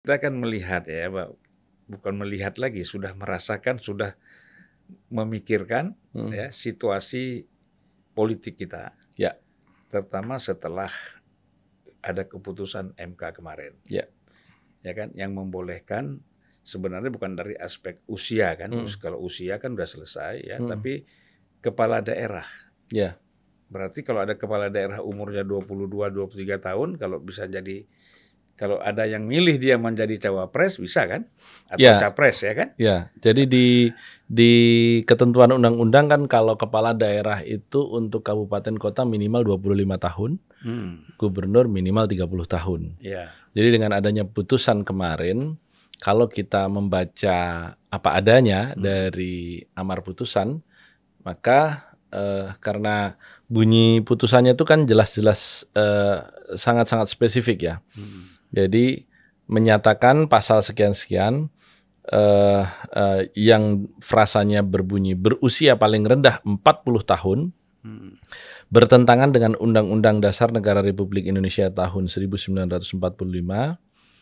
Kita akan melihat ya, Pak. bukan melihat lagi, sudah merasakan, sudah memikirkan hmm. ya situasi politik kita. Ya. Terutama setelah ada keputusan MK kemarin. Ya. Ya kan yang membolehkan sebenarnya bukan dari aspek usia kan. Hmm. Kalau usia kan sudah selesai ya, hmm. tapi kepala daerah. Ya. Berarti kalau ada kepala daerah umurnya 22 23 tahun kalau bisa jadi kalau ada yang milih dia menjadi cawapres bisa kan? Atau ya. capres ya kan? Ya. Jadi di di ketentuan undang-undang kan kalau kepala daerah itu untuk kabupaten kota minimal 25 tahun, hmm. gubernur minimal 30 tahun. Ya. Jadi dengan adanya putusan kemarin kalau kita membaca apa adanya hmm. dari amar putusan, maka eh, karena bunyi putusannya itu kan jelas-jelas sangat eh, sangat-sangat spesifik ya. Hmm. Jadi menyatakan pasal sekian-sekian uh, uh, yang frasanya berbunyi berusia paling rendah 40 tahun hmm. bertentangan dengan Undang-Undang Dasar Negara Republik Indonesia tahun 1945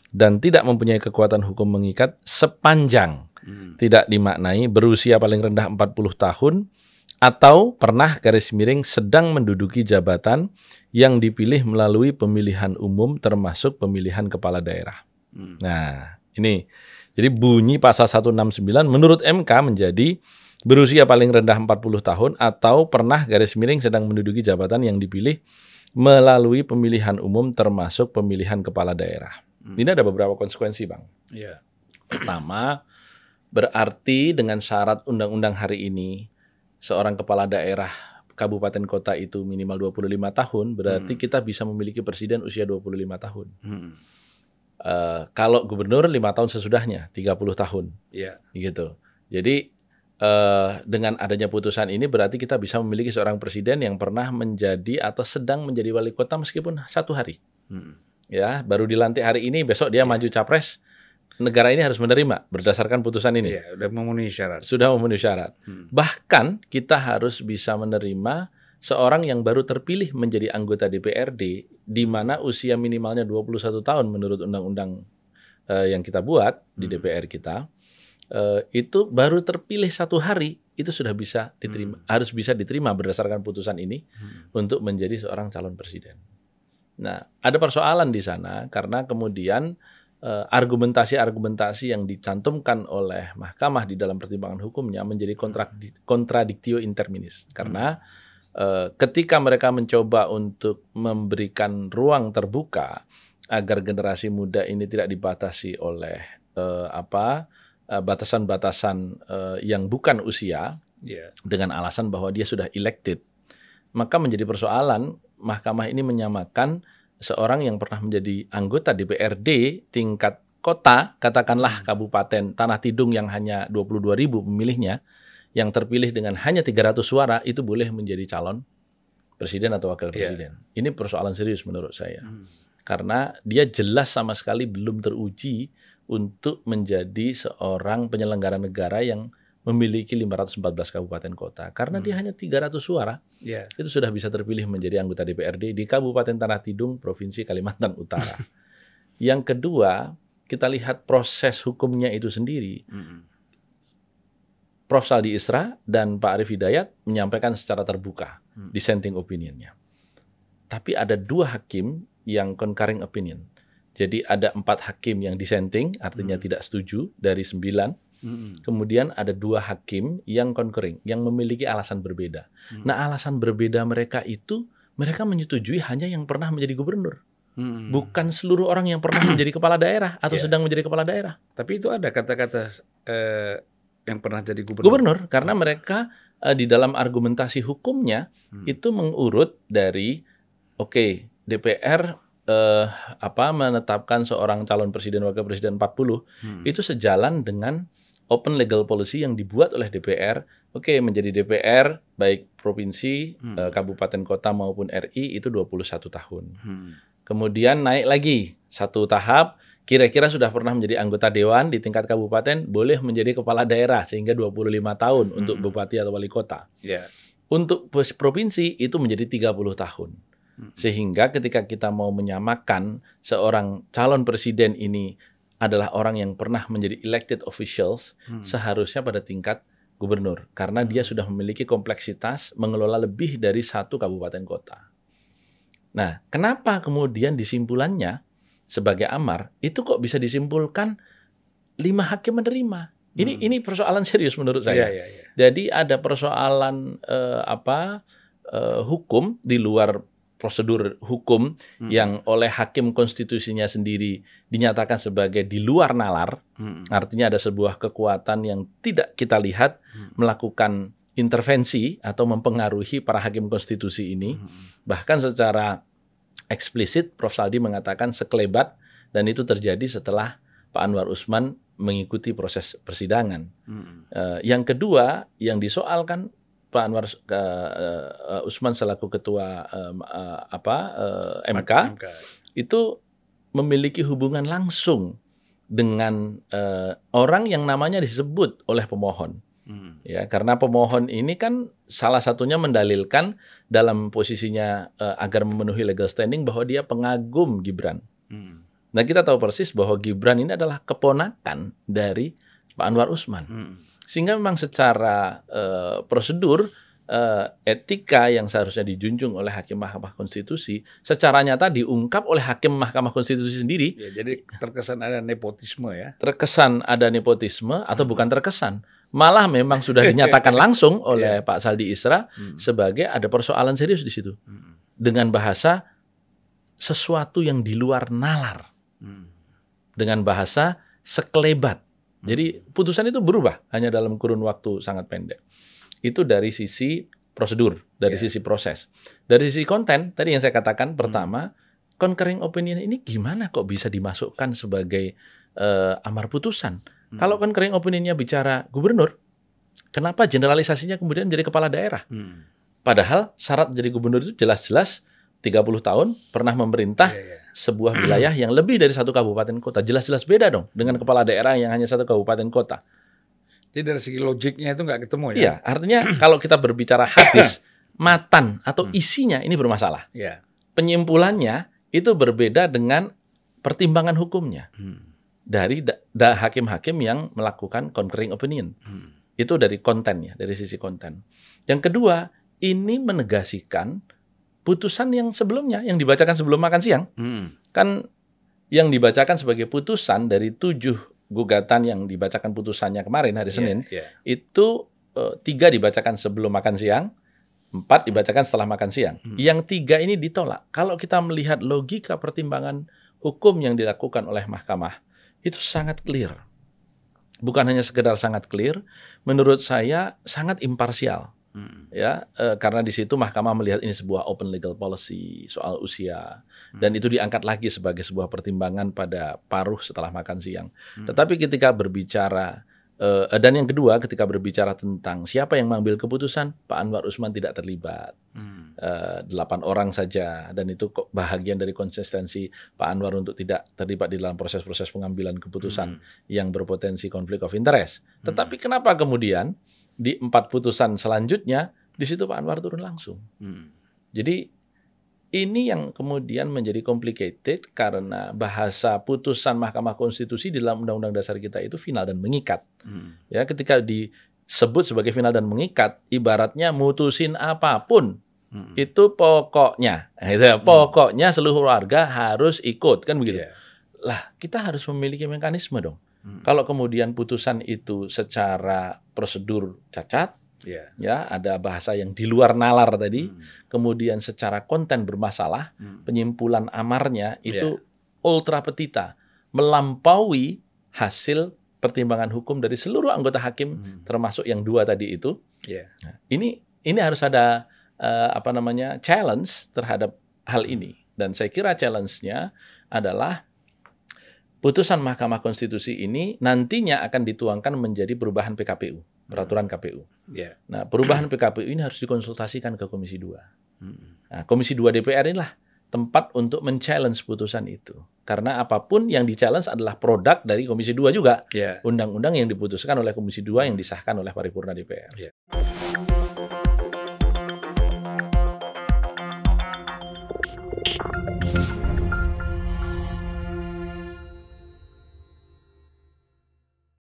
dan tidak mempunyai kekuatan hukum mengikat sepanjang hmm. tidak dimaknai berusia paling rendah 40 tahun atau pernah garis miring sedang menduduki jabatan yang dipilih melalui pemilihan umum termasuk pemilihan kepala daerah. Hmm. Nah, ini jadi bunyi pasal 169 menurut MK menjadi berusia paling rendah 40 tahun atau pernah garis miring sedang menduduki jabatan yang dipilih melalui pemilihan umum termasuk pemilihan kepala daerah. Hmm. Ini ada beberapa konsekuensi, Bang. Yeah. Pertama, berarti dengan syarat undang-undang hari ini seorang kepala daerah kabupaten kota itu minimal 25 tahun, berarti hmm. kita bisa memiliki presiden usia 25 tahun. Hmm. Uh, kalau gubernur lima tahun sesudahnya 30 tahun. Iya. Gitu. Jadi uh, dengan adanya putusan ini berarti kita bisa memiliki seorang presiden yang pernah menjadi atau sedang menjadi wali kota meskipun satu hari. Hmm. Ya, baru dilantik hari ini, besok dia yeah. maju capres negara ini harus menerima berdasarkan putusan ini. Ya, sudah memenuhi syarat. Sudah memenuhi syarat. Hmm. Bahkan kita harus bisa menerima seorang yang baru terpilih menjadi anggota DPRD di mana usia minimalnya 21 tahun menurut undang-undang uh, yang kita buat di hmm. DPR kita uh, itu baru terpilih satu hari itu sudah bisa diterima hmm. harus bisa diterima berdasarkan putusan ini hmm. untuk menjadi seorang calon presiden. Nah, ada persoalan di sana karena kemudian Eh, argumentasi-argumentasi yang dicantumkan oleh mahkamah di dalam pertimbangan hukumnya menjadi kontradiktio interminis karena hmm. ketika mereka mencoba untuk memberikan ruang terbuka agar generasi muda ini tidak dibatasi oleh uh, apa batasan-batasan uh, yang bukan usia yeah. dengan alasan bahwa dia sudah elected maka menjadi persoalan mahkamah ini menyamakan seorang yang pernah menjadi anggota DPRD tingkat kota, katakanlah hmm. kabupaten Tanah Tidung yang hanya 22 ribu pemilihnya, yang terpilih dengan hanya 300 suara itu boleh menjadi calon presiden atau wakil iya. presiden. Yeah. Ini persoalan serius menurut saya. Hmm. Karena dia jelas sama sekali belum teruji untuk menjadi seorang penyelenggara negara yang memiliki 514 kabupaten kota karena hmm. dia hanya 300 suara yeah. itu sudah bisa terpilih menjadi anggota DPRD di Kabupaten Tanah Tidung Provinsi Kalimantan Utara. Yang kedua kita lihat proses hukumnya itu sendiri. Hmm. Prof. Saldi Isra dan Pak Arif Hidayat menyampaikan secara terbuka hmm. dissenting opinionnya. Tapi ada dua hakim yang concurring opinion. Jadi ada empat hakim yang dissenting, artinya hmm. tidak setuju dari sembilan Mm-hmm. Kemudian ada dua hakim yang concurring, yang memiliki alasan berbeda. Mm-hmm. Nah, alasan berbeda mereka itu mereka menyetujui hanya yang pernah menjadi gubernur. Mm-hmm. Bukan seluruh orang yang pernah menjadi kepala daerah atau yeah. sedang menjadi kepala daerah. Tapi itu ada kata-kata eh, yang pernah jadi gubernur. Gubernur karena mereka eh, di dalam argumentasi hukumnya mm. itu mengurut dari oke, okay, DPR Uh, eh, apa menetapkan seorang calon presiden wakil presiden 40 hmm. itu sejalan dengan open legal policy yang dibuat oleh DPR, oke okay, menjadi DPR baik provinsi, hmm. eh, kabupaten kota maupun RI itu 21 tahun. Hmm. Kemudian naik lagi satu tahap, kira-kira sudah pernah menjadi anggota dewan di tingkat kabupaten, boleh menjadi kepala daerah sehingga 25 tahun hmm. untuk bupati atau wali kota. Yeah. Untuk provinsi itu menjadi 30 tahun. Hmm. Sehingga ketika kita mau menyamakan seorang calon presiden ini adalah orang yang pernah menjadi elected officials hmm. seharusnya pada tingkat gubernur karena dia hmm. sudah memiliki kompleksitas mengelola lebih dari satu kabupaten kota. Nah, kenapa kemudian disimpulannya sebagai amar itu kok bisa disimpulkan lima hakim menerima? Ini hmm. ini persoalan serius menurut saya. Ya, ya, ya. Jadi ada persoalan uh, apa uh, hukum di luar prosedur hukum hmm. yang oleh hakim konstitusinya sendiri dinyatakan sebagai di luar nalar, hmm. artinya ada sebuah kekuatan yang tidak kita lihat hmm. melakukan intervensi atau mempengaruhi para hakim konstitusi ini. Hmm. Bahkan secara eksplisit Prof Saldi mengatakan sekelebat dan itu terjadi setelah Pak Anwar Usman mengikuti proses persidangan. Hmm. Uh, yang kedua yang disoalkan Pak Anwar uh, uh, Usman selaku ketua uh, uh, apa uh, MK, MK itu memiliki hubungan langsung dengan uh, orang yang namanya disebut oleh pemohon. Hmm. Ya, karena pemohon ini kan salah satunya mendalilkan dalam posisinya uh, agar memenuhi legal standing bahwa dia pengagum Gibran. Hmm. Nah, kita tahu persis bahwa Gibran ini adalah keponakan dari Pak Anwar Usman. Hmm. Sehingga memang secara uh, prosedur uh, etika yang seharusnya dijunjung oleh hakim Mahkamah Konstitusi secara nyata diungkap oleh hakim Mahkamah Konstitusi sendiri. Ya, jadi terkesan ada nepotisme ya. Terkesan ada nepotisme atau hmm. bukan terkesan, malah memang sudah dinyatakan langsung oleh yeah. Pak Saldi Isra hmm. sebagai ada persoalan serius di situ. Hmm. Dengan bahasa sesuatu yang di luar nalar. Hmm. Dengan bahasa sekelebat jadi putusan itu berubah hanya dalam kurun waktu sangat pendek. Itu dari sisi prosedur, dari yeah. sisi proses. Dari sisi konten, tadi yang saya katakan hmm. pertama, hmm. concurring opinion ini gimana kok bisa dimasukkan sebagai uh, amar putusan? Hmm. Kalau concurring opinionnya bicara gubernur, kenapa generalisasinya kemudian menjadi kepala daerah? Hmm. Padahal syarat menjadi gubernur itu jelas-jelas 30 tahun pernah memerintah yeah, yeah iya sebuah hmm. wilayah yang lebih dari satu kabupaten kota. Jelas-jelas beda dong dengan kepala daerah yang hanya satu kabupaten kota. Jadi dari segi logiknya itu nggak ketemu ya? Iya, artinya kalau kita berbicara hadis, matan atau hmm. isinya ini bermasalah. Ya. Penyimpulannya itu berbeda dengan pertimbangan hukumnya hmm. dari hakim-hakim yang melakukan conquering opinion. Hmm. Itu dari kontennya, dari sisi konten. Yang kedua, ini menegasikan putusan yang sebelumnya yang dibacakan sebelum makan siang hmm. kan yang dibacakan sebagai putusan dari tujuh gugatan yang dibacakan putusannya kemarin hari iya, Senin yeah, yeah. itu uh, tiga dibacakan sebelum makan siang empat dibacakan setelah makan siang hmm. yang tiga ini ditolak kalau kita melihat logika pertimbangan hukum yang dilakukan oleh mahkamah itu sangat clear bukan hanya sekedar sangat clear menurut saya sangat imparsial Ya, e, karena di situ mahkamah melihat ini sebuah open legal policy soal usia dan mm. itu diangkat lagi sebagai sebuah pertimbangan pada paruh setelah makan siang. Mm. Tetapi ketika berbicara e, dan yang kedua ketika berbicara tentang siapa yang mengambil keputusan, Pak Anwar Usman tidak terlibat. Mm. Eh, delapan orang saja dan itu bahagian dari konsistensi Pak Anwar untuk tidak terlibat di dalam proses-proses pengambilan keputusan hmm. yang berpotensi konflik of interest. Tetapi kenapa kemudian di empat putusan selanjutnya di situ Pak Anwar turun langsung. Hmm. Jadi ini yang kemudian menjadi complicated karena bahasa putusan Mahkamah Konstitusi di dalam Undang-Undang Dasar kita itu final dan mengikat. Hmm. Ya, ketika disebut sebagai final dan mengikat, ibaratnya mutusin apapun hmm. itu pokoknya, nah, itu ya, hmm. pokoknya seluruh warga harus ikut kan begitu. Yeah. Lah, kita harus memiliki mekanisme dong. Kalau kemudian putusan itu secara prosedur cacat, yeah. ya ada bahasa yang di luar nalar tadi, hmm. kemudian secara konten bermasalah, hmm. penyimpulan amarnya itu yeah. ultra petita, melampaui hasil pertimbangan hukum dari seluruh anggota hakim hmm. termasuk yang dua tadi itu. Yeah. Nah, ini ini harus ada uh, apa namanya challenge terhadap hal ini mm. dan saya kira challenge-nya adalah putusan Mahkamah Konstitusi ini nantinya akan dituangkan menjadi perubahan PKPU, peraturan hmm. KPU. Yeah. Nah, perubahan PKPU ini harus dikonsultasikan ke Komisi 2. Hmm. Nah, Komisi 2 DPR inilah tempat untuk men-challenge putusan itu. Karena apapun yang di-challenge adalah produk dari Komisi 2 juga. Ya. Undang-undang yeah. yang diputuskan oleh Komisi 2 yang disahkan oleh paripurna DPR. Yeah.